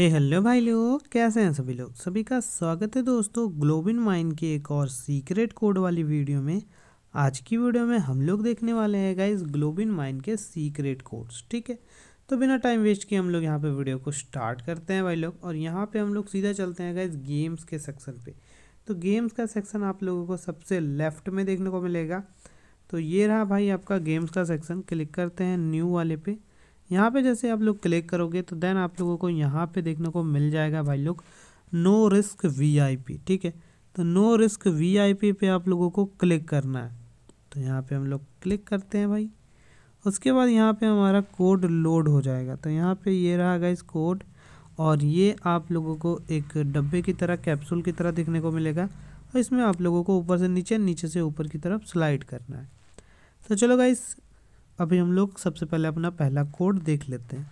हे hello भाई लोग कैसे हैं सभी लोग सभी का स्वागत है दोस्तों ग्लोबिन माइन के एक और सीक्रेट कोड वाली वीडियो में आज की वीडियो में हम लोग देखने वाले हैं गाइस ग्लोबिन माइन के सीक्रेट कोड्स ठीक है तो बिना टाइम वेस्ट किए हम लोग यहाँ पे वीडियो को स्टार्ट करते हैं भाई लोग और यहाँ पे हम लोग सीधा चलते हैं गाइज गेम्स के सेक्शन पर तो गेम्स का सेक्शन आप लोगों को सबसे लेफ्ट में देखने को मिलेगा तो ये रहा भाई आपका गेम्स का सेक्शन क्लिक करते हैं न्यू वाले पे यहाँ पे जैसे आप लोग क्लिक करोगे तो देन आप लोगों को यहाँ पे देखने को मिल जाएगा भाई लोग नो रिस्क वीआईपी ठीक है तो नो रिस्क वीआईपी पे आप लोगों को क्लिक करना है तो यहाँ पे हम लोग क्लिक करते हैं भाई उसके बाद यहाँ पे हमारा कोड लोड हो जाएगा तो यहाँ पे ये रहा इस कोड और ये आप लोगों को एक डब्बे की तरह कैप्सूल की तरह देखने को मिलेगा और इसमें आप लोगों को ऊपर से नीचे नीचे से ऊपर की तरफ स्लाइड करना है तो चलो गाइस अभी हम लोग सबसे पहले अपना पहला कोड देख लेते हैं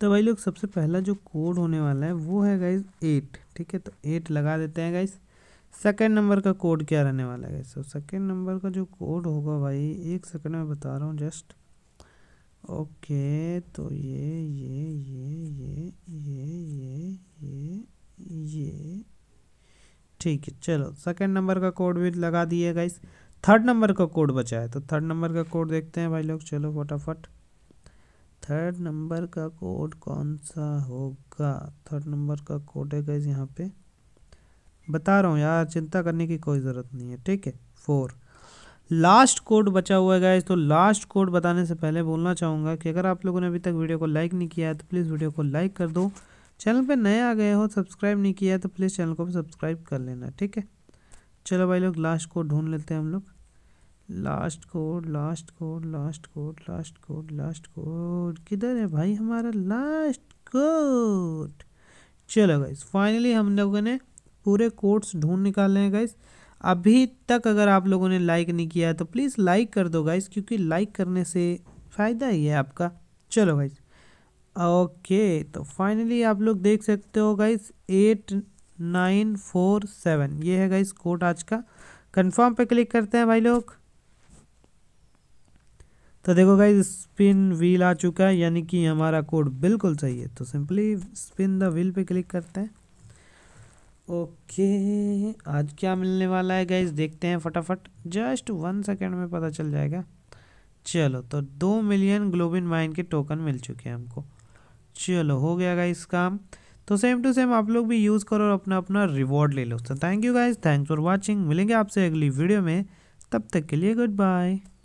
तो भाई लोग सबसे पहला जो कोड होने वाला है वो है गाइज एट ठीक है तो एट लगा देते हैं गाइज सेकेंड नंबर का कोड क्या रहने वाला है सो सेकेंड नंबर का जो कोड होगा भाई एक सेकेंड में बता रहा हूँ जस्ट ओके तो ये ये ये ये ठीक है चलो सेकंड नंबर का कोड भी लगा दिए गाइस थर्ड नंबर का कोड बचा है तो थर्ड नंबर का कोड देखते हैं भाई लोग चलो फटाफट थर्ड नंबर का कोड कौन सा होगा थर्ड नंबर का कोड है गाइस यहाँ पे बता रहा हूँ यार चिंता करने की कोई ज़रूरत नहीं है ठीक है फोर लास्ट कोड बचा हुआ है गाइस तो लास्ट कोड बताने से पहले बोलना चाहूँगा कि अगर आप लोगों ने अभी तक वीडियो को लाइक नहीं किया है तो प्लीज़ वीडियो को लाइक कर दो चैनल पे नए आ गए हो सब्सक्राइब नहीं किया तो प्लीज़ चैनल को सब्सक्राइब कर लेना ठीक है चलो भाई लोग लास्ट कोड ढूंढ लेते हैं हम लोग last code last code last code last code last code किधर है भाई हमारा लास्ट कोड चलो गाइस फाइनली हम लोगों ने पूरे कोड्स ढूंढ निकाले हैं गाइस अभी तक अगर आप लोगों ने लाइक नहीं किया तो प्लीज़ लाइक कर दो गाइस क्योंकि लाइक करने से फ़ायदा ही है आपका चलो भाई ओके तो फाइनली आप लोग देख सकते हो guys eight nine four seven ये है गाइस कोड आज का कंफर्म पे क्लिक करते हैं भाई लोग तो देखो गाइज स्पिन व्हील आ चुका है यानी कि हमारा कोड बिल्कुल सही है तो सिंपली स्पिन द व्हील पे क्लिक करते हैं ओके आज क्या मिलने वाला है गाइज देखते हैं फटाफट जस्ट वन सेकेंड में पता चल जाएगा चलो तो दो मिलियन ग्लोबिन माइन के टोकन मिल चुके हैं हमको चलो हो गया गाइस काम तो सेम टू सेम आप लोग भी यूज़ करो और अपना अपना रिवॉर्ड ले लो तो thank you guys thanks for watching मिलेंगे आपसे अगली वीडियो में तब तक के लिए गुड बाय